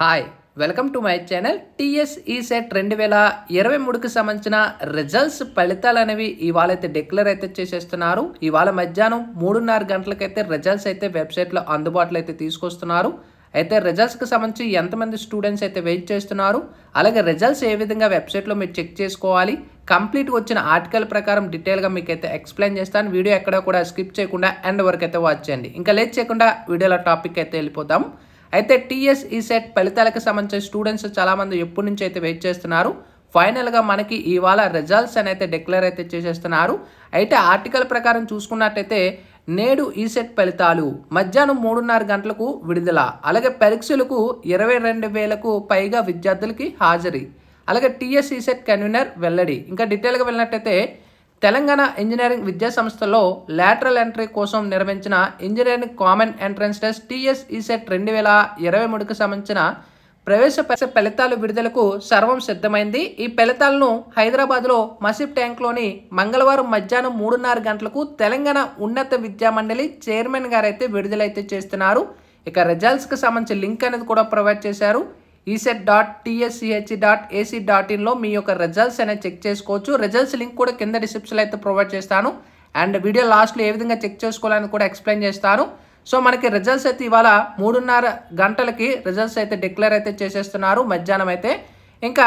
hi welcome to my channel TS ECET రెండు వేల ఇరవై మూడుకి సంబంధించిన రిజల్ట్స్ ఫలితాలు అనేవి ఇవాళ అయితే డిక్లేర్ అయితే చేసేస్తున్నారు ఇవాళ మధ్యాహ్నం మూడున్నర గంటలకైతే రిజల్ట్స్ అయితే వెబ్సైట్లో అందుబాటులో అయితే తీసుకొస్తున్నారు అయితే రిజల్ట్స్కి సంబంధించి ఎంతమంది స్టూడెంట్స్ అయితే వెయిట్ చేస్తున్నారు అలాగే రిజల్ట్స్ ఏ విధంగా వెబ్సైట్లో మీరు చెక్ చేసుకోవాలి కంప్లీట్ వచ్చిన ఆర్టికల్ ప్రకారం డీటెయిల్గా మీకు అయితే ఎక్స్ప్లెయిన్ చేస్తాను వీడియో ఎక్కడ కూడా స్కిప్ చేయకుండా ఎండ్ వరకు అయితే వాచ్ చేయండి ఇంకా లేట్ చేయకుండా వీడియోలో టాపిక్ అయితే వెళ్ళిపోతాం అయితే టీఎస్ ఈ సెట్ ఫలితాలకు సంబంధించి స్టూడెంట్స్ చాలామంది ఎప్పటి నుంచి అయితే వెయిట్ చేస్తున్నారు ఫైనల్గా మనకి ఇవాళ రిజల్ట్స్ అని అయితే డిక్లేర్ అయితే చేసేస్తున్నారు అయితే ఆర్టికల్ ప్రకారం చూసుకున్నట్టయితే నేడు ఈసెట్ ఫలితాలు మధ్యాహ్నం మూడున్నర గంటలకు విడుదల అలాగే పరీక్షలకు ఇరవై రెండు వేలకు పైగా విద్యార్థులకి హాజరీ అలాగే టీఎస్ ఈసెట్ కన్వీనర్ వెల్లడి ఇంకా డీటెయిల్గా వెళ్ళినట్టయితే తెలంగాణ ఇంజనీరింగ్ విద్యా సంస్థలో లాటరల్ ఎంట్రీ కోసం నిర్వహించిన engineering common entrance test TS ECET రెండు వేల ఇరవై మూడుకు సంబంధించిన ప్రవేశ ఫలితాలు విడుదలకు సర్వం సిద్ధమైంది ఈ ఫలితాలను హైదరాబాద్లో మసిబ్ ట్యాంక్లోని మంగళవారం మధ్యాహ్నం మూడున్నర గంటలకు తెలంగాణ ఉన్నత విద్యా మండలి చైర్మన్ గారైతే విడుదలైతే చేస్తున్నారు ఇక రిజల్ట్స్కి సంబంధించి లింక్ అనేది కూడా ప్రొవైడ్ చేశారు ECET dot TSCHE dot AC dot ఇన్లో మీ యొక్క రిజల్ట్స్ అనేది చెక్ చేసుకోవచ్చు రిజల్ట్స్ లింక్ కూడా కింద డిస్క్రిప్షన్లో అయితే ప్రొవైడ్ చేస్తాను అండ్ వీడియో లాస్ట్లో ఏ విధంగా చెక్ చేసుకోవాలని కూడా ఎక్స్ప్లెయిన్ చేస్తాను సో మనకి రిజల్ట్స్ అయితే ఇవాళ మూడున్నర గంటలకి రిజల్ట్స్ అయితే డిక్లేర్ అయితే చేసేస్తున్నారు మధ్యాహ్నం అయితే ఇంకా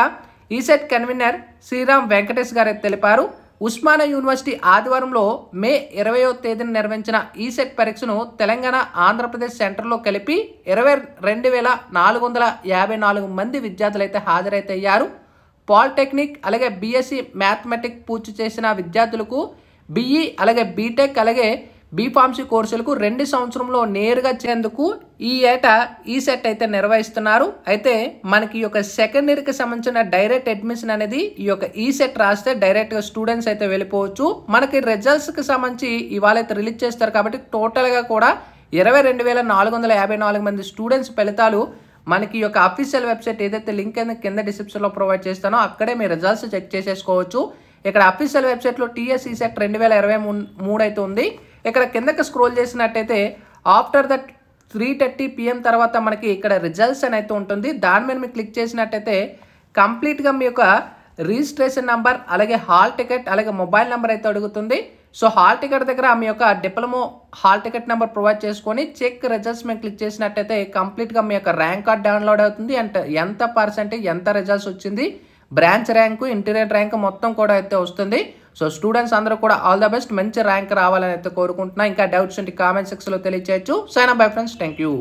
ECET e convener Sriram Venkatesh గారు అయితే తెలిపారు ఉస్మానియా యూనివర్సిటీ ఆదివారంలో మే ఇరవయో తేదీన నిర్వహించిన ఈసెట్ పరీక్షను తెలంగాణ ఆంధ్రప్రదేశ్ సెంటర్లో కలిపి ఇరవై రెండు వేల నాలుగు వందల యాభై నాలుగు మంది విద్యార్థులైతే హాజరైతే అయ్యారు పాలిటెక్నిక్ అలాగే బీఎస్సీ మ్యాథమెటిక్ పూర్తి చేసిన విద్యార్థులకు బీఈ అలాగే బీటెక్ అలాగే బీఫార్మసీ కోర్సులకు రెండు సంవత్సరంలో నేరుగా చేందుకు ఈ ఏటా ఈ సెట్ అయితే నిర్వహిస్తున్నారు అయితే మనకి ఈ యొక్క సెకండ్ ఇయర్కి సంబంధించిన డైరెక్ట్ అడ్మిషన్ అనేది ఈ యొక్క ఈ సెట్ రాస్తే డైరెక్ట్గా స్టూడెంట్స్ అయితే వెళ్ళిపోవచ్చు మనకి రిజల్ట్స్కి సంబంధించి ఇవాళ అయితే రిలీజ్ చేస్తారు కాబట్టి టోటల్గా కూడా ఇరవై రెండు వేల నాలుగు వందల యాభై నాలుగు మంది స్టూడెంట్స్ ఫలితాలు మనకి యొక్క అఫీషియల్ వెబ్సైట్ ఏదైతే లింక్ అయితే కింద డిస్క్రిప్షన్లో ప్రొవైడ్ చేస్తానో అక్కడే మీ రిజల్ట్స్ చెక్ చేసేసుకోవచ్చు ఇక్కడ అఫీషియల్ వెబ్సైట్లో టీఎస్ఈ సెట్ రెండు వేల ఇరవై మూడు అయితే ఉంది ఇక్కడ కిందకి స్క్రోల్ చేసినట్టయితే after that three thirty PM తర్వాత మనకి ఇక్కడ రిజల్ట్స్ అని అయితే ఉంటుంది దాని మీద మీరు క్లిక్ చేసినట్టయితే కంప్లీట్గా మీ యొక్క రిజిస్ట్రేషన్ నెంబర్ అలాగే హాల్ టికెట్ అలాగే మొబైల్ నెంబర్ అయితే అడుగుతుంది సో హాల్ టికెట్ దగ్గర మీ యొక్క diploma hall ticket number provide చేసుకొని చెక్ రిజల్ట్స్ మేము క్లిక్ చేసినట్టయితే కంప్లీట్గా మీ యొక్క ర్యాంక్ కార్డ్ డౌన్లోడ్ అవుతుంది అండ్ ఎంత పర్సెంటేజ్ ఎంత రిజల్ట్స్ వచ్చింది బ్రాంచ్ ర్యాంకు ఇంటీరియర్ ర్యాంక్ మొత్తం కూడా అయితే వస్తుంది సో స్టూడెంట్స్ అందరూ కూడా ఆల్ ద బెస్ట్ మంచి ర్యాంక్ రావాలని అయితే కోరుకుంటున్నా ఇంకా డౌట్స్ ఉంటే కామెంట్ సెక్స్లో తెలియచేయచ్చు Saina bye friends thank you